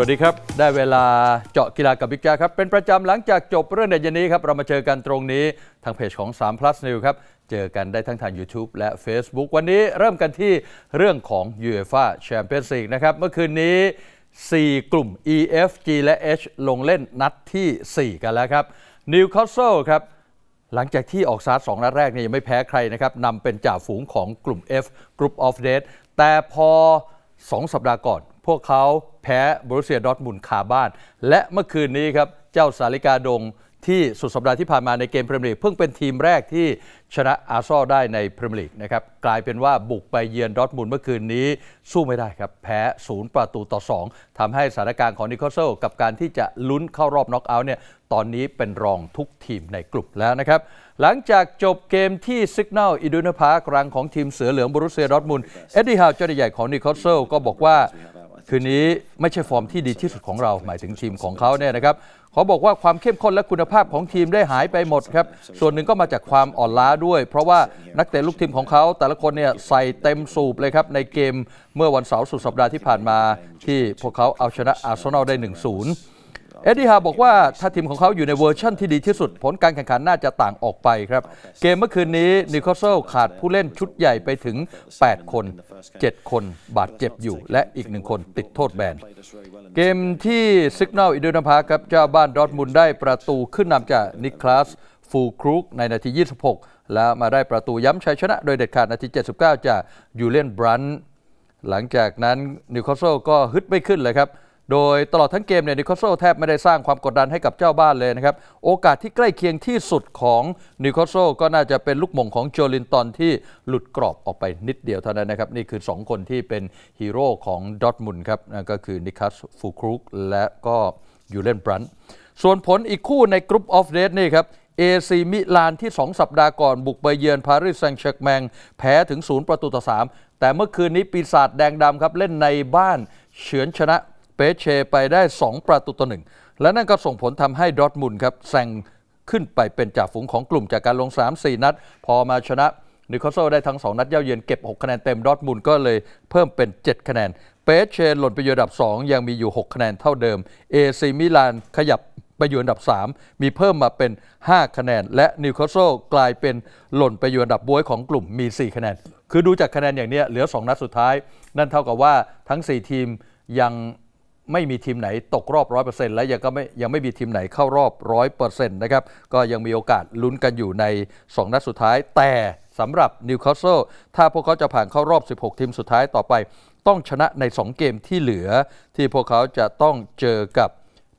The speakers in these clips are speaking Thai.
วัสดีครับ ได้เวลาเจาะกีฬากับบิ๊กจ้าครับ เป็นประจำหลังจากจบเรื่องเดันนี้ครับ เรามาเจอกันตรงนี้ทางเพจของ3 plus new s ครับ เจอกันได้ทั้งทาง YouTube และ Facebook วันนี้เริ่มกันที่เรื่องของ UEFA Champions League นะครับ เมื่อคืนนี้ 4 กลุ่ม E F G และ H ลงเล่นนัดที่ 4 กันแล้วครับนิวคาสเซิลครับ หลังจากที่ออกซาร์สองนัดแรกเนี่ยยังไม่แพ้ใครนะครับนำเป็นจ่าฝูงของกลุ่ม F Group of Death แต่พอ2 สัปดาห์ก่อนพวกเขาแพ้บรุเซียดอทมุนคาบ้าน และเมื่อคืนนี้ครับ เจ้าสาลิกาดงที่สุดสัปดาห์ที่ผ่านมาในเกมพรีเมียร์ลีกเพิ่งเป็นทีมแรกที่ชนะอาร์ซอลได้ในพรีเมียร์ลีกนะครับกลายเป็นว่าบุกไปเยือนดอทมุลเมื่อคืนนี้สู้ไม่ได้ครับ แพ้ศูนย์ประตูต่อ 2 ทำให้สถานการณ์ของนิโคลเซลกับการที่จะลุ้นเข้ารอบน็อกเอาท์เนี่ยตอนนี้เป็นรองทุกทีมในกลุ่มแล้วนะครับ หลังจากจบเกมที่ซิกเนลอิดูนพาร์กรังของทีมเสือเหลืองบรุเซียดอทมุลเอ็ดดี้ฮาวเจ้าใหญ่ของนิโคลเซลก็บอกว่าคืนนี้ไม่ใช่ฟอร์มที่ดีที่สุดของเราหมายถึงทีมของเขาเนี่ยนะครับขาบอกว่าความเข้มข้นและคุณภาพของทีมได้หายไปหมดครับ ส่วนหนึ่งก็มาจากความอ่อนล้าด้วย เพราะว่านักเตะลูกทีมของเขาแต่ละคนเนี่ยใส่เต็มสูบเลยครับในเกมเมื่อวันเสาร์สุดสัปดาห์ที่ผ่านมาที่พวกเขาเอาชนะอาร์เซนอลได้ 1-0เอ็ดดี้ฮาบอกว่าถ้าทีมของเขาอยู่ในเวอร์ชั่นที่ดีที่สุดผลการแข่งขันน่าจะต่างออกไปครับ เกมเมื่อคืนนี้นิวคาสเซิลขาดผู้เล่นชุดใหญ่ไปถึง 8 คน 7 คนบาดเจ็บอยู่ และอีกหนึ่งคนติดโทษแบนเกมที่ซิกเนลอินโดนพาครับเจ้าบ้านดอทมุนได้ประตูขึ้นนำจากนิคลาสฟูครุกในนาที 26 แล้วมาได้ประตูย้ำชัยชนะ โดยเด็ดขาดนาที79จากยูเลียนบรันหลังจากนั้นนิวคาสเซิลก็ฮึดไม่ขึ้นเลยครับโดยตลอดทั้งเกมเนี่ยนิโคโซแทบไม่ได้สร้างความกดดันให้กับเจ้าบ้านเลยนะครับ โอกาสที่ใกล้เคียงที่สุดของนิโคโซก็น่าจะเป็นลูกมงของโจลินตอนที่หลุดกรอบออกไปนิดเดียวเท่านั้นนะครับ นี่คือ 2 คนที่เป็นฮีโร่ของดอทมุนครับก็คือนิคัสฟูครุกและก็ยูเลนบรันส่วนผลอีกคู่ในกรุ๊ปออฟเดทนี่ครับเอซีมิลานที่ 2 สัปดาห์ก่อนบุกไปเยือนปารีสแซงต์แชร์แมงแพ้ถึง0ประตูต่อ3แต่เมื่อคืนนี้ปีศาจแดงดำครับเล่นในบ้านเฉือนชนะเปเชไปได้ 2 ประตูต่อหนึ่งและนั่นก็ส่งผลทำให้ดอทมุนครับแซงขึ้นไปเป็นจ่าฝูงของกลุ่มจากการลง 3-4 นัด พอมาชนะนิโคโซได้ทั้ง 2 นัดเย้าเยือนเก็บ 6 คะแนนเต็มดอทมุนก็เลยเพิ่มเป็น 7 คะแนนเปเชหล่นไปอยู่อันดับ 2 ยังมีอยู่ 6 คะแนนเท่าเดิมเอซีมิลานขยับไปอยู่อันดับ 3 มีเพิ่มมาเป็น 5 คะแนน และนิวคาสเซิลกลายเป็นหล่นไปอยู่อันดับบ้วยของกลุ่มมี 4 คะแนน คือดูจากคะแนนอย่างนี้เหลือ 2 นัดสุดท้าย นั่นเท่ากับว่าทั้ง 4 ทีมยังไม่มีทีมไหนตกรอบ 100%และยังก็ไม่ยังไม่มีทีมไหนเข้ารอบ 100%นะครับก็ยังมีโอกาสลุ้นกันอยู่ใน 2 นัดสุดท้าย แต่สำหรับนิวคาสเซิลถ้าพวกเขาจะผ่านเข้ารอบ 16 ทีมสุดท้ายต่อไป ต้องชนะใน 2 เกมที่เหลือ ที่พวกเขาจะต้องเจอกับ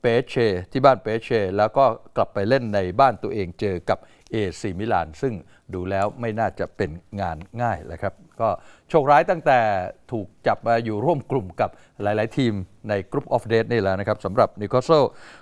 เปเช ที่บ้านเปเชแล้วก็กลับไปเล่นในบ้านตัวเองเจอกับเอซีมิลาน ซึ่งดูแล้วไม่น่าจะเป็นงานง่ายเลยครับก็โชคร้ายตั้งแต่ถูกจับมาอยู่ร่วมกลุ่มกับหลาย ๆ ทีมในกรุ๊ปออฟเดทนี่แล้วนะครับสำหรับนิโคโซ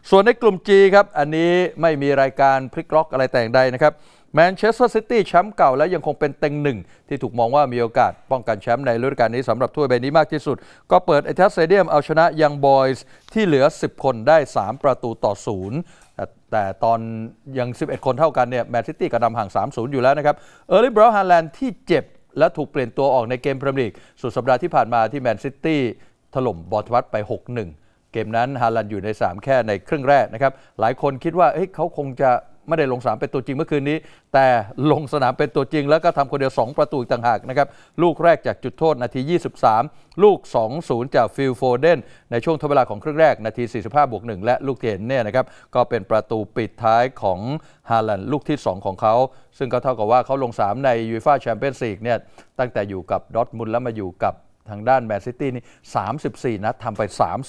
ส่วนในกลุ่ม G ครับ อันนี้ไม่มีรายการพลิกล็อกอะไรแต่งใดนะครับแมนเชสเตอร์ซิตี้แชมป์เก่าและยังคงเป็นเต็งหนึ่ง ที่ถูกมองว่ามีโอกาสป้องกันแชมป์ในฤดูกาลนี้สำหรับถ้วยใบนี้มากที่สุด ก็เปิดเอทัสเซเดียมเอาชนะยังบอยส์ที่เหลือ 10 คนได้ 3 ประตูต่อศูนย์แต่ตอนยัง 11 คนเท่ากันเนี่ยแมนซิตี้ก็นำห่าง 3-0 อยู่แล้วนะครับเออร์ลิบราวฮาแลนด์ที่เจ็บ และถูกเปลี่ยนตัวออกในเกมพรีเมียร์ลีกสุดสัปดาห์ที่ผ่านมาที่แมนซิตี้ถล่มบอทวัตไป 6-1 เกมนั้นฮาแลนด์อยู่ใน 3 แค่ในครึ่งแรกนะครับ หลายคนคิดว่าเฮ้ยเขาคงจะไม่ได้ลงสนามเป็นตัวจริงเมื่อคืนนี้ แต่ลงสนามเป็นตัวจริงแล้วก็ทำคนเดียว 2 ประตูต่างหากนะครับลูกแรกจากจุดโทษ นาที 23 ลูก2-0จากฟิลโฟเดนในช่วงทเวลาของครึ่งแรก นาที 45บวก1 และลูกเทนเนี่ยนะครับก็เป็นประตูปิดท้ายของฮาลันลูกที่ 2 ของเขา ซึ่งก็เท่ากับว่าเขาลงสามในยูฟ่าแชมเปี้ยนส์ลีกเนี่ยตั้งแต่อยู่กับดอทมุลแล้วมาอยู่กับทางด้านแมนซิตี้นี่34นัดทำไป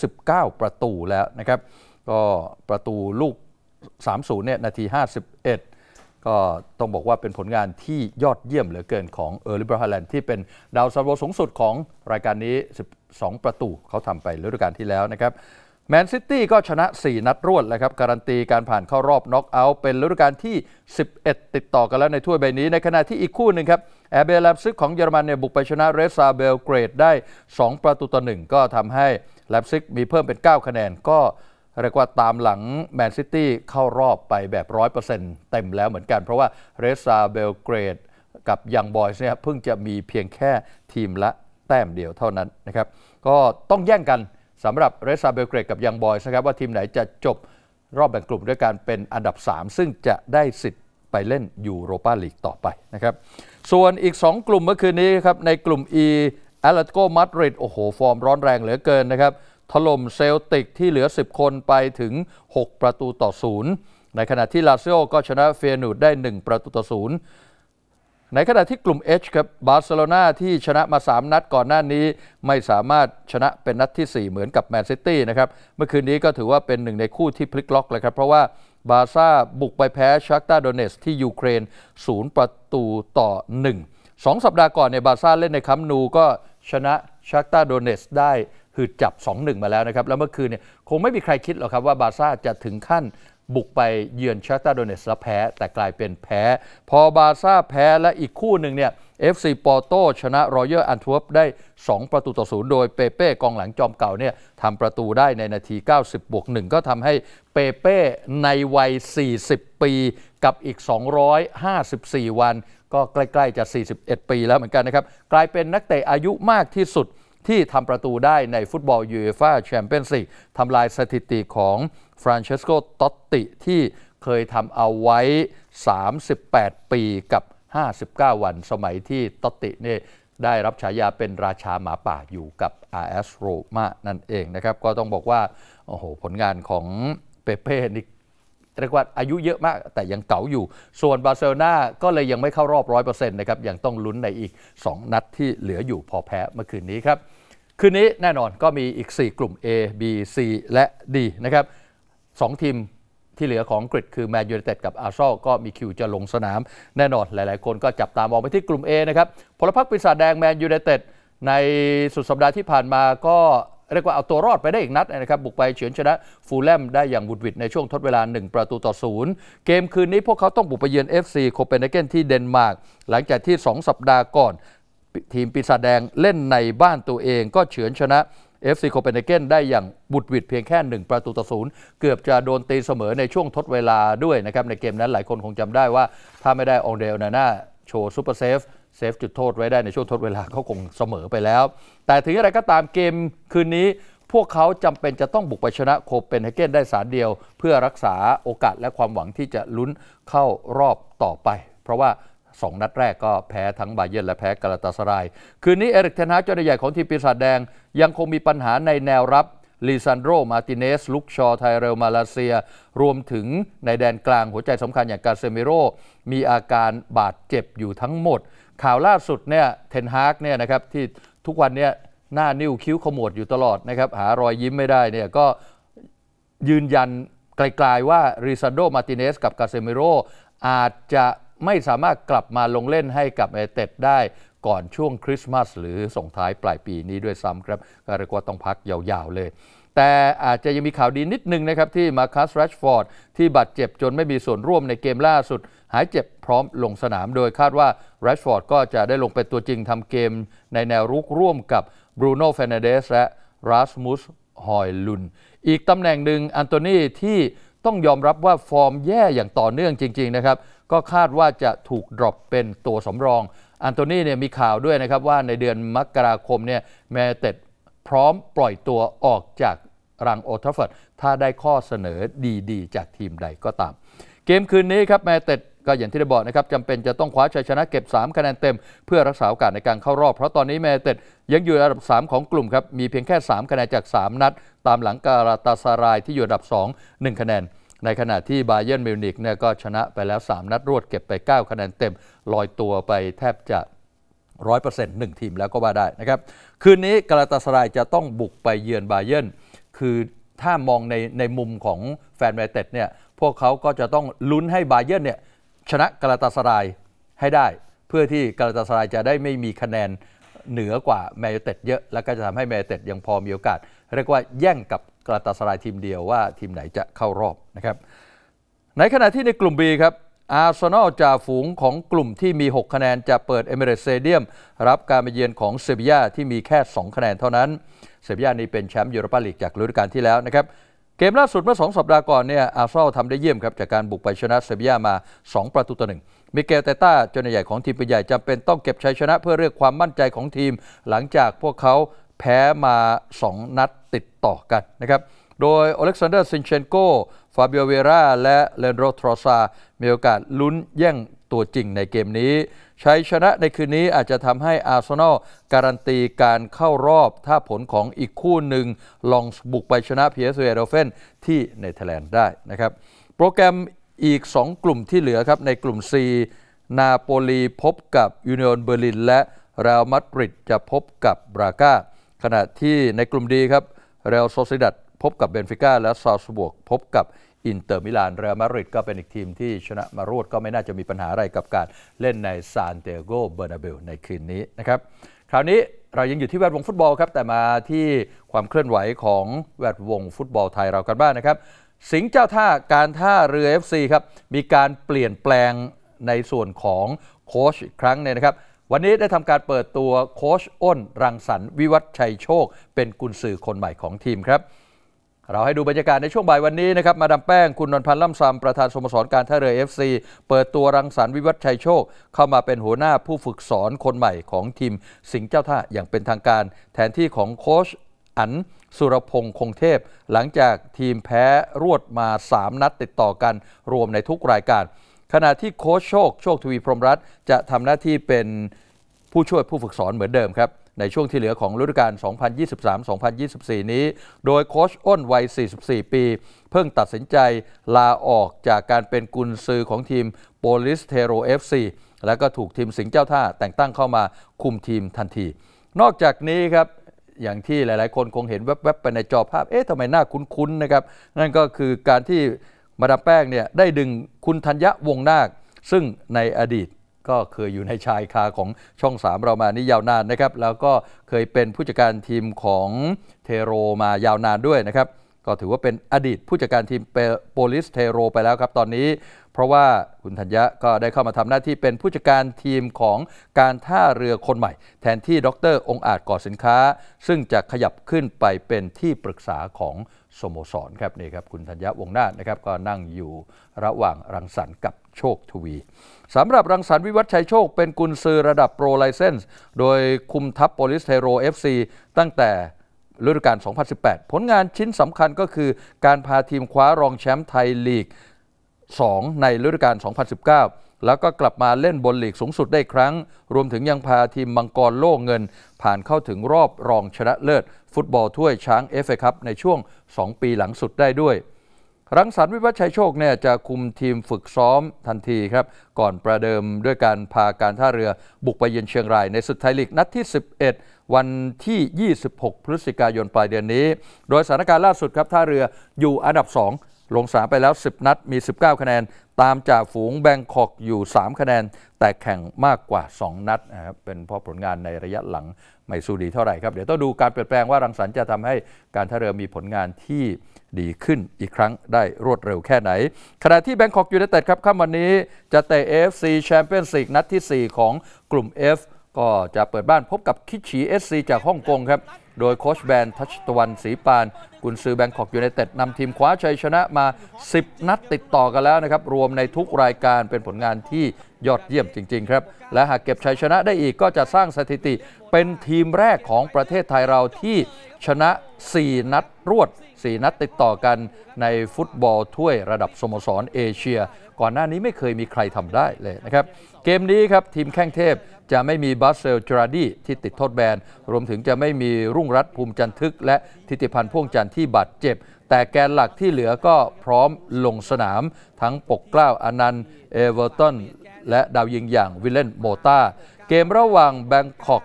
39 ประตูแล้วนะครับก็ประตูลูก30 เนี่ยนาที 51 ก็ต้องบอกว่าเป็นผลงานที่ยอดเยี่ยมเหลือเกินของเออร์ลิเบอร์ฮาแลนด์ที่เป็นดาวสโวสูงสุดของรายการนี้ 12 ประตูเขาทำไปฤดูกาลที่แล้วนะครับแมนซิตี้ก็ชนะ 4 นัดรวดเลยครับการันตีการผ่านเข้ารอบน็อกเอาท์เป็นฤดูกาลที่ 11 ติดต่อกันแล้วในถ้วยใบนี้ในขณะที่อีกคู่หนึ่งครับแอร์เบลแลบซิกของเยอรมันเนี่ยบุกไปชนะเรซาเบลเกรดได้ 2 ประตูต่อ1ก็ทำให้แลบซิกมีเพิ่มเป็น 9 คะแนนก็เรียกว่าตามหลังแมนซิตี้เข้ารอบไปแบบ 100%เต็มแล้วเหมือนกัน เพราะว่าเรซาเบลเกรดกับยังบอยส์เนี่ยเพิ่งจะมีเพียงแค่ทีมละแต้มเดียวเท่านั้นนะครับก็ต้องแย่งกันสำหรับเรซาเบลเกรดกับยังบอยส์นะครับ ว่าทีมไหนจะจบรอบแบ่งกลุ่มด้วยการเป็นอันดับ 3 ซึ่งจะได้สิทธิ์ไปเล่นยูโรปาลีกต่อไปนะครับ ส่วนอีก 2 กลุ่มเมื่อคืนนี้ครับในกลุ่ม E แอตเลติโกมาดริดโอ้โหฟอร์มร้อนแรงเหลือเกินนะครับถล่มเซลติกที่เหลือ 10 คนไปถึง 6 ประตูต่อศูนย์ในขณะที่ลาซิโอก็ชนะเฟียนูดได้ 1 ประตูต่อศูนย์ในขณะที่กลุ่ม H ครับบาร์เซโลนาที่ชนะมา 3 นัดก่อนหน้านี้ ไม่สามารถชนะเป็นนัดที่ 4 เหมือนกับแมนซิตี้นะครับเมื่อคืนนี้ก็ถือว่าเป็นหนึ่งในคู่ที่พลิกล็อกเลยครับ เพราะว่าบาซ่าบุกไปแพ้ชักตาโดเนสที่ยูเครน0ประตูต่อ 1 2 สัปดาห์ก่อนเนี่ยบาซ่าเล่นในคัมนูก็ชนะชักตาโดเนสได้คือจับ 2-1 มาแล้วนะครับ แล้วเมื่อคืนเนี่ยคงไม่มีใครคิดหรอกครับว่าบาซ่าจะถึงขั้นบุกไปเยือนชาตาโดเนสและแพ้ แต่กลายเป็นแพ้ พอบาซ่าแพ้และอีกคู่หนึ่งเนี่ยเอฟซีปอร์โตชนะรอยเยอร์อันทวบได้ 2 ประตูต่อศูนย์โดยเปเป้กองหลังจอมเก่าเนี่ยทำประตูได้ในนาที 90บวกหก็ทำให้เปเป้ในวัย 40 ปีกับอีก 254 วัน ก็ใกล้ๆจะ 41 ปีแล้วเหมือนกันนะครับกลายเป็นนักเตะอายุมากที่สุดที่ทำประตูได้ในฟุตบอลยูเอฟ่าแชมเปี้ยนส์ลีกทำลายสถิติของฟรานเชสโกตอตติที่เคยทำเอาไว้ 38 ปีกับ 59 วัน สมัยที่ตอตติเนี่ยได้รับฉายาเป็นราชาหมาป่าอยู่กับอาร์เอสโรมานั่นเองนะครับ ก็ต้องบอกว่าโอ้โหผลงานของเปเป้นี่เรียกว่าอายุเยอะมากแต่ยังเก๋าอยู่ ส่วนบาร์เซโลนาก็เลยยังไม่เข้ารอบ 100%นะครับยังต้องลุ้นในอีก 2 นัดที่เหลืออยู่พอแพ้เมื่อคืนนี้ครับ คืนนี้แน่นอนก็มีอีก 4 กลุ่ม A B C และ D นะครับสองทีมที่เหลือของกริดคือแมนยูไนเต็ดกับอาร์ซอลก็มีคิวจะลงสนาม แน่นอนหลายๆ คนก็จับตามองไปที่กลุ่ม A นะครับ พลพรรคปีศาจแดงแมนยูไนเต็ดในสุดสัปดาห์ที่ผ่านมาก็เรียกว่าเอาตัวรอดไปได้อีกนัดนะครับ บุกไปเฉือนชนะฟูลแลมได้อย่างบุดวิดในช่วงทดเวลา 1 ประตูต่อศูนย์ เกมคืนนี้พวกเขาต้องบุกไปเยือน FC โคเปนเฮเกนที่เดนมาร์กหลังจากที่ 2 สัปดาห์ก่อน ทีมปีศาจแดงเล่นในบ้านตัวเองก็เฉือนชนะเอฟซีโคเปนเฮเกนได้อย่างบุดวิดเพียงแค่ 1 ประตูต่อศูนย์เกือบจะโดนตีเสมอในช่วงทดเวลาด้วยนะครับในเกมนั้นหลายคนคงจำได้ว่าถ้าไม่ได้องเดลนาน่าโชว์ซูเปอร์เซฟเซฟจุดโทษไว้ได้ในช่วงทดเวลาเขาคงเสมอไปแล้ว แต่ถึงอะไรก็ตามเกมคืนนี้ พวกเขาจำเป็นจะต้องบุกไปชนะโคเปนเฮเกนได้สารเดียว เพื่อรักษาโอกาสและความหวังที่จะลุ้นเข้ารอบต่อไป เพราะว่า 2 นัดแรกก็แพ้ทั้งบาเยนและแพ้กาลาตาสราย คืนนี้ เอริกเทนฮาเจ้าหน้าใหญ่ของทีมปีศาจแดงยังคงมีปัญหาในแนวรับลีซันโดมาติเนสลุกชอ ไทเรลมาลาเซีย รวมถึงในแดนกลางหัวใจสำคัญอย่างกาเซมิโร มีอาการบาดเจ็บอยู่ทั้งหมดข่าวล่าสุดเนี่ยเทนฮากเนี่ยนะครับที่ทุกวันเนี่ยหน้านิ้วคิ้วขมวดอยู่ตลอดนะครับหารอยยิ้มไม่ได้เนี่ยก็ยืนยันไกลๆว่าริซาโดมาติเนสกับกาเซมิโรอาจจะไม่สามารถกลับมาลงเล่นให้กับเอเต็ดได้ก่อนช่วงคริสต์มาสหรือส่งท้ายปลายปีนี้ด้วยซ้ำครับก็เรียกว่าต้องพักยาวๆเลย แต่อาจจะยังมีข่าวดีนิดนึงนะครับ ที่มาคัสแรชฟอร์ด ที่บาดเจ็บจนไม่มีส่วนร่วมในเกมล่าสุด หายเจ็บพร้อมลงสนามโดยคาดว่าแรชฟอร์ดก็จะได้ลงเป็นตัวจริงทำเกมในแนวรุกร่วมกับบรูโน่เฟนเดสและรัสมุสฮอยลุน อีกตำแหน่งหนึ่งอันโตนีที่ต้องยอมรับว่าฟอร์มแย่อย่างต่อเนื่องจริงๆนะครับก็คาดว่าจะถูกดรอปเป็นตัวสำรองอันโตนีเนี่ยมีข่าวด้วยนะครับ ว่าในเดือนมกราคมเนี่ยแมเต็ดพร้อมปล่อยตัวออกจากรังโอทัฟเฟิร์ดถ้าได้ข้อเสนอดีๆ จากทีมใดก็ตาม เกมคืนนี้ครับแมเต็ดก็อย่างที่ได้บอกนะครับจำเป็นจะต้องคว้าชัยชนะเก็บ 3 คะแนนเต็มเพื่อรักษาโอกาสในการเข้ารอบ เพราะตอนนี้แมเต็ดยังอยู่อันดับ 3 ของกลุ่มครับมีเพียงแค่ 3 คะแนนจาก 3 นัด ตามหลังกาลาตาซารายที่อยู่อันดับ 2 1 คะแนนในขณะที่บาเยิร์นมิวนิกเนี่ยก็ชนะไปแล้ว 3 นัดรวดเก็บไป 9 คะแนนเต็มลอยตัวไปแทบจะร้อยเปอร์เซ็นต์หนึ่งทีมแล้วก็ว่าได้นะครับคืนนี้กาลาตาสรายจะต้องบุกไปเยือนบาเยิร์นคือถ้ามองในในมุมของแฟนแมนเต็ดเนี่ยพวกเขาก็จะต้องลุ้นให้บาเยิร์นเนี่ยชนะกาลาตาสรายให้ได้ เพื่อที่กาลาตาสรายจะได้ไม่มีคะแนนเหนือกว่าแมนเต็ดเยอะ แล้วก็จะทำให้แมนเต็ดยังพอมีโอกาสเรียกว่าแย่งกับกาตาสลายทีมเดียวว่าทีมไหนจะเข้ารอบนะครับ ในขณะที่ในกลุ่ม B ครับอาร์เซนอลจ่าฝูงของกลุ่มที่มี 6 คะแนน จะเปิดเอเมเรสเตเดียม รับการมาเยือนของเซบียาที่มีแค่ 2 คะแนนเท่านั้นเซบียานี้เป็นแชมป์ยูโรปาลีกจากฤดูกาลที่แล้วนะครับเกมล่าสุดเมื่อ2สัปดาห์ก่อนเนี่ยอาร์เซนอลทำได้เยี่ยมครับจากการบุกไปชนะเซบียามา 2 ประตูต่อหนึ่งมิเกลเตต้าเจ้าหน้าใหญ่ของทีมเป็นใหญ่จำเป็นต้องเก็บชัยชนะเพื่อเรียกความมั่นใจของทีม หลังจากพวกเขาแพ้มา 2 นัดติดต่อกันนะครับ โดยอเล็กซานเดอร์ซินเชนโกฟาเบียเวราและเลนโดทรอซา มีโอกาสลุ้นแย่งตัวจริงในเกมนี้ชัยชนะในคืนนี้อาจจะทำให้อาร์เซนอล การันตีการเข้ารอบถ้าผลของอีกคู่หนึ่งลองบุกไปชนะเพียสเวโดเฟนที่เนเธอร์แลนด์ได้นะครับ โปรแกรมอีก 2 กลุ่มที่เหลือครับในกลุ่ม C นาโปลีพบกับยูเนียนเบอร์ลินและเรอัลมาดริดจะพบกับบราก้าขณะที่ในกลุ่มดีครับเรอัลโซซิดัดพบกับเบนฟิก้าและซาสบวกพบกับอินเตอร์มิลานเรอัลมาดริดก็เป็นอีกทีมที่ชนะมารวดก็ไม่น่าจะมีปัญหาอะไรกับการเล่นในซานเตโกเบอร์นาเบลในคืนนี้นะครับคราวนี้เรายังอยู่ที่แวดวงฟุตบอลครับแต่มาที่ความเคลื่อนไหวของแวดวงฟุตบอลไทยเรากันบ้างนะครับ สิงห์เจ้าท่าการท่าเรือ FC ครับมีการเปลี่ยนแปลงในส่วนของโค้ชอีกครั้งนี่นะครับวันนี้ได้ทำการเปิดตัวโคชอ้นรังสรรวิวัฒชัยโชค เป็นกุนสือคนใหม่ของทีมครับ เราให้ดูบรรยากาศในช่วงบ่ายวันนี้นะครับมาดามแป้งคุณนนพันธ์ล่ำซำประธานสโมสรการท่าเรือ FC เปิดตัวรังสรรวิวัฒชัยโชค เข้ามาเป็นหัวหน้าผู้ฝึกสอนคนใหม่ของทีม สิงห์เจ้าท่าอย่างเป็นทางการ แทนที่ของโคชอันสุรพงษ์คงเทพหลังจากทีมแพ้รวดมา 3 นัดติดต่อกันรวมในทุกรายการขณะที่โค้ชโชค โชคทวีพรมรัตจะทำหน้าที่เป็นผู้ช่วยผู้ฝึกสอนเหมือนเดิมครับ ในช่วงที่เหลือของฤดูกาล 2023-2024 นี้ โดยโค้ชอ้นวัย 44 ปี เพิ่งตัดสินใจลาออกจากการเป็นกุนซือของทีมโปลิสเทโรเอฟซีและก็ถูกทีมสิงห์เจ้าท่า แต่งตั้งเข้ามาคุมทีมทันที นอกจากนี้ครับ อย่างที่หลายๆคนคงเห็นแวบๆ ไปในจอภาพ เอ๊ะทำไมหน้าคุ้นๆ นะครับนั่นก็คือการที่มาดามแป้งเนี่ยได้ดึงคุณธัญญะวงนาค ซึ่งในอดีตก็เคยอยู่ในชายคาของช่อง3เรามานี่ยาวนานนะครับแล้วก็เคยเป็นผู้จัดการทีมของเทโรมายาวนานด้วยนะครับก็ถือว่าเป็นอดีตผู้จัดการทีมโปลิสเทโรไปแล้วครับ ตอนนี้ เพราะว่าคุณธัญญะก็ได้เข้ามาทำหน้าที่เป็นผู้จัดการทีมของการท่าเรือคนใหม่ แทนที่ดรองอาจก่อสินค้า ซึ่งจะขยับขึ้นไปเป็นที่ปรึกษาของสโมสรครับนี่ครับคุณธัญญาวงนาถนะครับก็นั่งอยู่ระหว่างรังสรรค์กับโชคทวีสำหรับรังสรรค์วิวัฒชัยโชคเป็นกุนซือระดับโปรไลเซนส์โดยคุมทัพโปลิสเทโร FC ตั้งแต่ฤดูกาล2018 ผลงานชิ้นสำคัญก็คือการพาทีมคว้ารองแชมป์ไทยลีก 2 ในฤดูกาล2019 แล้วก็กลับมาเล่นบนลีกสูงสุดได้ครั้ง รวมถึงยังพาทีมมังกรโล่เงิน ผ่านเข้าถึงรอบรองชนะเลิศฟุตบอลถ้วยช้างเอฟเอคัพในช่วง 2 ปีหลังสุดได้ด้วย รังสรรค์วิวัฒชัยโชคเนี่ยจะคุมทีมฝึกซ้อมทันทีครับ ก่อนประเดิมด้วยการพาการท่าเรือบุกไปเยือนเชียงรายในศึกไทยลีกนัดที่ 11 วันที่ 26 พฤศจิกายนปลายเดือนนี้ โดยสถานการณ์ล่าสุดครับท่าเรืออยู่อันดับ 2ลงสามไปแล้ว 10 นัดมี 19 คะแนนตามจากฝูงแบงคอกอยู่ 3 คะแนน แต่แข่งมากกว่า 2 นัดนะครับเป็นเพราะผลงานในระยะหลังไม่สู้ดีเท่าไหร่ครับ เดี๋ยวต้องดูการเปลี่ยนแปลงว่ารังสรรค์จะทำให้การท่าเรือมีผลงานที่ดีขึ้นอีกครั้งได้รวดเร็วแค่ไหน ขณะที่แบงคอกยูในเต็ดครับค่ำวันนี้จะเตะฟ f c แชมเปี้ยนส์ลีกนัดที่ 4 ของกลุ่ม F ก็จะเปิดบ้านพบกับคิชีเอสซีจากฮ่องกงครับ โดยโคชแบนทัชตวันสีปาน กุนซือแบงคอกยูไนเต็ดนำทีมคว้าชัยชนะมา 10 นัดติดต่อกันแล้วนะครับ รวมในทุกรายการเป็นผลงานที่ยอดเยี่ยมจริงๆครับและหากเก็บชัยชนะได้อีกก็จะสร้างสถิติ เป็นทีมแรกของประเทศไทยเราที่ชนะ 4 นัดรวด4นัดติดต่อกันในฟุตบอลถ้วยระดับสโมสรเอเชีย ก่อนหน้านี้ไม่เคยมีใครทำได้เลยนะครับ เกมนี้ครับทีมแข้งเทพจะไม่มีบาสเซลจราดีที่ติดโทษแบน รวมถึงจะไม่มีรุ่งรัตภูมิจันทึก และทิติพันธ์พ่วงจันทร์ที่บาดเจ็บ แต่แกนหลักที่เหลือก็พร้อมลงสนาม ทั้งปกเกล้า อนันต์เอเวอร์ตันและดาวยิงอย่างวิลเลนโมตาเกมระหว่างแบงคอก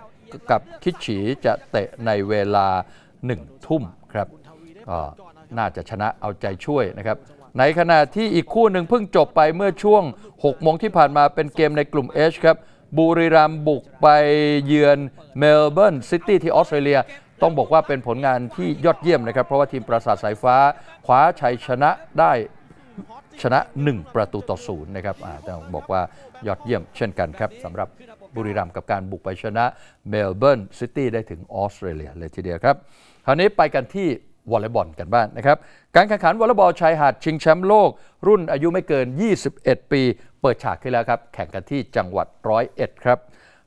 กับคิชฉีจะเตะในเวลา 1 ทุ่มครับก็น่าจะชนะเอาใจช่วยนะครับ ในขณะที่อีกคู่หนึ่งเพิ่งจบไปเมื่อช่วง6โมงที่ผ่านมาเป็นเกมในกลุ่ม H ครับบุรีรัมบุกไปเยือนเมลเบิร์นซิตี้ที่ออสเตรเลีย ต้องบอกว่าเป็นผลงานที่ยอดเยี่ยมนะครับ เพราะว่าทีมปราสาทสายฟ้าคว้าชัยชนะได้ชนะ 1 ประตูต่อศูนย์นะครับต้องบอกว่ายอดเยี่ยมเช่นกันครับสำหรับบุรีรัมกับการบุกไปชนะเมลเบิร์นซิตี้ได้ถึงออสเตรเลีย เลยทีเดียวครับคราวนี้ไปกันที่วอลเลย์บอลกันบ้างนะครับ การแข่งขันวอลเลย์บอลชายหาดชิงแชมป์โลก รุ่นอายุไม่เกิน 21 ปี เปิดฉากขึ้นแล้วครับแข่งกันที่จังหวัดร้อยเอ็ดครับ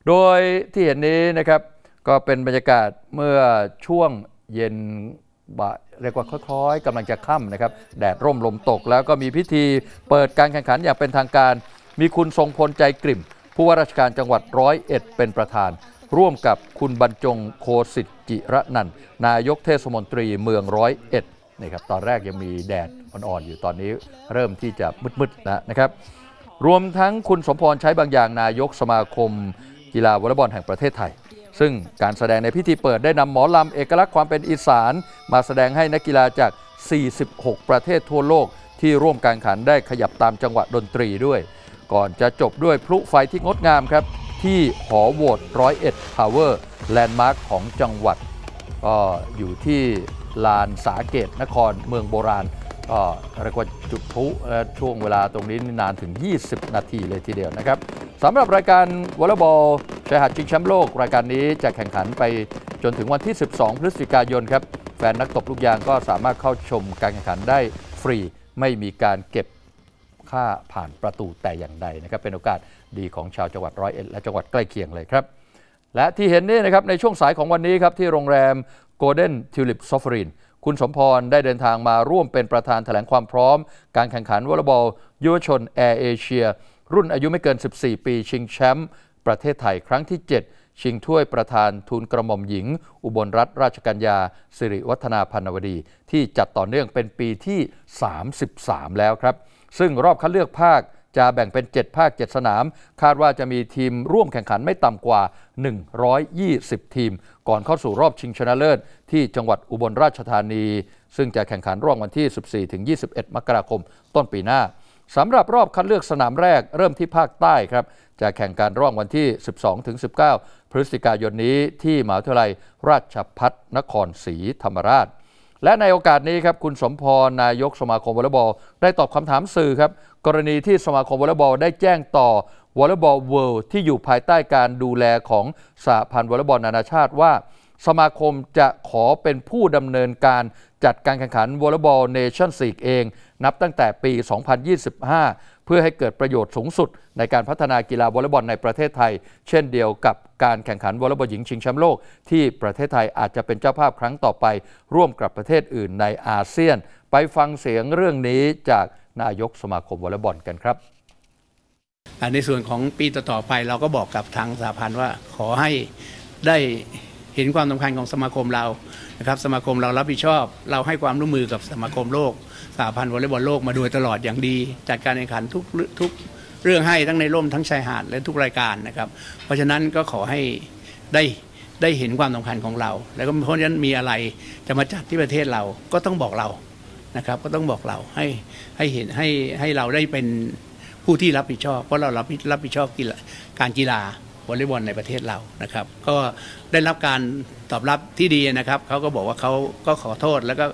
โดยที่เห็นนี้นะครับ ก็เป็นบรรยากาศเมื่อช่วงเย็นบ่าเรียกว่าคล้อยๆกำลังจะค่ำนะครับแดดร่มลมตกแล้วก็มีพิธีเปิดการแข่งขันอย่างเป็นทางการ มีคุณทรงพลใจกลิ่ม ผู้ว่าราชการจังหวัดร้อยเอ็ดเป็นประธานร่วมกับคุณบรรจงโคสิจิระนัน นายกเทศมนตรีเมืองร้อยเอ็ดนี่ครับตอนแรกยังมีแดดอ่อนๆอยู่ตอนนี้ เริ่มที่จะมืดๆนะนะครับ รวมทั้งคุณสมพรใช้บางอย่างนายกสมาคมกีฬาวอลเลย์บอลแห่งประเทศไทย ซึ่งการแสดงในพิธีเปิดได้นำหมอลำเอกลักษณ์ความเป็นอีสาน มาแสดงให้นักกีฬาจาก 46 ประเทศทั่วโลก ที่ร่วมการขันได้ขยับตามจังหวะดนตรีด้วย ก่อนจะจบด้วยพลุไฟที่งดงามครับที่ หอโหวตร้อยเอ็ดทาวเวอร์แลนด์มาร์ค ของจังหวัดก็อยู่ที่ลานสาเกตนครเมืองโบราณก็เรียกว่าจุดพละช่วงเวลาตรงนี้นานถึง 20 นาทีเลยทีเดียวนะครับสำหรับรายการวอลเลย์บอลชายหาดชิงแชมป์โลก รายการนี้จะแข่งขันไปจนถึงวันที่ 12 พฤศจิกายนครับ แฟนนักตบลูกยางก็สามารถเข้าชมการแข่งขันได้ฟรีไม่มีการเก็บค่าผ่านประตูแต่อย่างใดนะครับเป็นโอกาสดีของชาวจังหวัดร้อยเอ็ดและจังหวัดใกล้เคียงเลยครับ และที่เห็นนี่นะครับในช่วงสายของวันนี้ครับที่โรงแรมโกลเด้นทิวลิปซอฟรินคุณสมพรได้เดินทางมาร่วมเป็นประธานแถลงความพร้อม การแข่งขันวอลเลย์บอลยุวชนแอร์เอเชียรุ่นอายุไม่เกิน 14 ปีชิงแชมป์ ประเทศไทยครั้งที่ 7 ชิงถ้วยประธานทุนกระหม่อมหญิง อุบลรัตนราชกัญญาสิริวัฒนาพันวดี ที่จัดต่อเนื่องเป็นปีที่ 33 แล้วครับซึ่งรอบคัดเลือกภาคจะแบ่งเป็น 7 ภาค 7 สนาม คาดว่าจะมีทีมร่วมแข่งขันไม่ต่ำกว่า 120 ทีม ก่อนเข้าสู่รอบชิงชนะเลิศที่จังหวัดอุบลราชธานี ซึ่งจะแข่งขันร่วงวันที่ 14-21 มกราคม ต้นปีหน้าสำหรับรอบคัดเลือกสนามแรก เริ่มที่ภาคใต้ครับจะแข่งการร่องวันที่ 12-19 พฤศจิกายนนี้ ที่มหาวิทยาลัยราชพัฒนครศรีธรรมราชและในโอกาสนี้ครับคุณสมพรนายกสมาคมวอลเลย์บอลได้ตอบคำถามสื่อครับ กรณีที่สมาคมวอลเลย์บอลได้แจ้งต่อวอลเลย์บอลเวิลด์ที่อยู่ภายใต้การดูแลของสหพันธ์วอลเลย์บอลนานาชาติว่า สมาคมจะขอเป็นผู้ดำเนินการจัดการแข่งขันวอลเลย์บอลเนชั่นสีกเอง นับตั้งแต่ปี 2025เพื่อให้เกิดประโยชน์สูงสุดในการพัฒนากีฬาวอลเลย์บอลในประเทศไทย เช่นเดียวกับการแข่งขันวอลเลย์บอลหญิงชิงแชมป์โลก ที่ประเทศไทยอาจจะเป็นเจ้าภาพครั้งต่อไปร่วมกับประเทศอื่นในอาเซียน ไปฟังเสียงเรื่องนี้จากนายกสมาคมวอลเลย์บอลกันครับในส่วนของปีต่อ ๆไปเราก็บอกกับทางสหพันธ์ว่าขอให้ได้เห็นความสำคัญของสมาคมเรานะครับ สมาคมเรารับผิดชอบ เราให้ความร่วมมือกับสมาคมโลกสาพันธ์วอลเลย์บอลโลกมาโดยตลอดอย่างดี จัดการแข่งขันทุกทุกเรื่องให้ ทั้งในร่มทั้งชายหาดและทุกรายการนะครับ เพราะฉะนั้นก็ขอให้ ได้ได้เห็นความสำคัญของเรา แล้วก็เพราะฉะนั้นมีอะไรจะมาจัดที่ประเทศเราก็ต้องบอกเรานะครับ ก็ต้องบอกเราให้ให้เห็นให้ให้เราได้เป็นผู้ที่รับผิดชอบ เพราะเรารับรับผิดชอบกีฬาการกีฬาวอลเลย์บอลในประเทศเรานะครับ ก็ได้รับการตอบรับที่ดีนะครับเขาก็บอกว่าเขาก็ขอโทษแล้วก็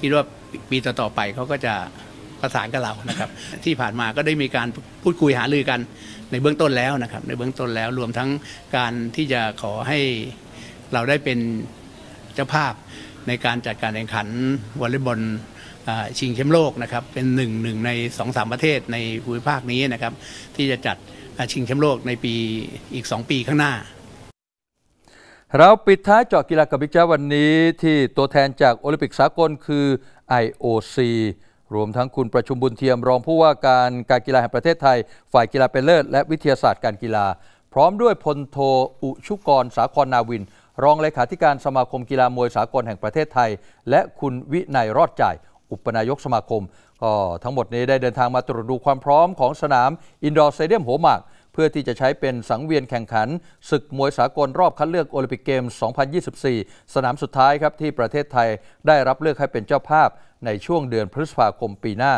คิดว่าปีต่อๆไปเขาก็จะประสานกับเรานะครับ ที่ผ่านมาก็ได้มีการพูดคุยหารือกัน ในเบื้องต้นแล้วนะครับ ในเบื้องต้นแล้วรวมทั้งการที่จะขอให้เราได้เป็นเจ้าภาพในการจัดการแข่งขันวอลเลย์บอลชิงแชมป์โลกนะครับ เป็นหนึ่งหนึ่งในสองสามประเทศในภูมิภาคนี้นะครับ ที่จะจัดชิงแชมป์โลกในปีอีกสองปีข้างหน้า เราปิดท้ายเจาะกีฬากับพิ๊กจ้าวันนี้ ที่ตัวแทนจากโอลิมปิกสากลคือ IOC รวมทั้งคุณประชุมบุญเทียมรองผู้ว่าการการกีฬาแห่งประเทศไทยฝ่ายกีฬาเป็นเลิศ และวิทยาศาสตร์การกีฬา พร้อมด้วยพลโทอุชุกรสาครนาวิน รองเลขาธิการสมาคมกีฬามวยสากลแห่งประเทศไทย และคุณวินัยรอดจ่าย อุปนายกสมาคม ก็ทั้งหมดนี้ได้เดินทางมาตรวจดูความพร้อมของสนามอินดอร์สเตเดียมหัวหมากเพื่อที่จะใช้เป็นสังเวียนแข่งขัน ศึกมวยสากลรอบคัดเลือกโอลิมปิกเกม 2024 สนามสุดท้ายครับที่ประเทศไทยได้รับเลือกให้เป็นเจ้าภาพ ในช่วงเดือนพฤษภาคมปีหน้า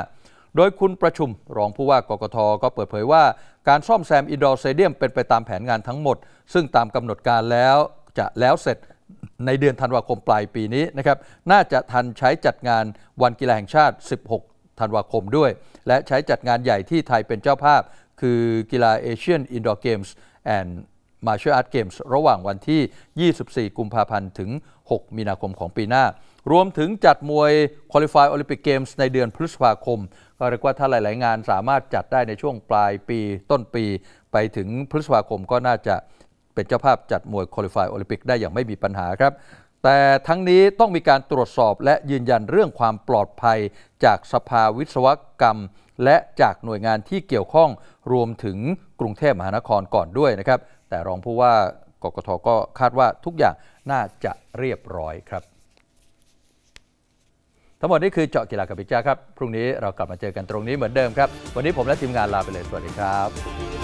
โดยคุณประชุมรองผู้ว่ากกทก็เปิดเผยว่าการซ่อมแซม อินดอร์สเตเดียมเป็นไปตามแผนงานทั้งหมด ซึ่งตามกำหนดการแล้วจะแล้วเสร็จในเดือนธันวาคมปลายปีนี้นะครับน่าจะทันใช้จัดงานวันกีฬาแห่งชาติ 16 ธันวาคมด้วย และใช้จัดงานใหญ่ที่ไทยเป็นเจ้าภาพคือกีฬาเอเชียนอินดอร์เกมส์แอนด์มาเชีย์อาร์ตเกมส์ระหว่างวันที่ 24 กุมภาพันธ์ถึง 6 มีนาคมของปีหน้า รวมถึงจัดมวยคุริฟายโอลิมปิกเกมส์ในเดือนพฤษภาคมก็เรียกว่าถ้าหลาย ๆ งานสามารถจัดได้ในช่วงปลายปีต้นปี ไปถึงพฤษภาคมก็น่าจะเป็นเจ้าภาพจัดมวยคุริฟายโอลิมปิกได้อย่างไม่มีปัญหาครับ แต่ทั้งนี้ต้องมีการตรวจสอบและยืนยันเรื่องความปลอดภัยจากสภาวิศวกรรมและจากหน่วยงานที่เกี่ยวข้องรวมถึงกรุงเทพมหานครก่อนด้วยนะครับ แต่รองผู้ว่ากกทก็คาดว่าทุกอย่างน่าจะเรียบร้อยครับ ทั้งหมดนี้คือเจาะกีฬากับพิจ้าครับ พรุ่งนี้เรากลับมาเจอกันตรงนี้เหมือนเดิมครับ วันนี้ผมและทีมงานลาไปเลยสวัสดีครับ